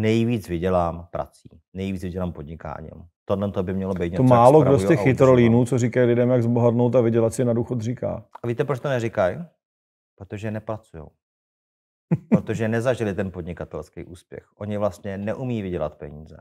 nejvíc vydělám prací, nejvíc vydělám podnikáním. Tohle to by mělo být něco. To málo kdo z těch chytrolínů, co říkají lidem, jak zbohatnout a vydělat si na důchod, říká. A víte, proč to neříkají? Protože nepracují. Protože nezažili ten podnikatelský úspěch. Oni vlastně neumí vydělat peníze.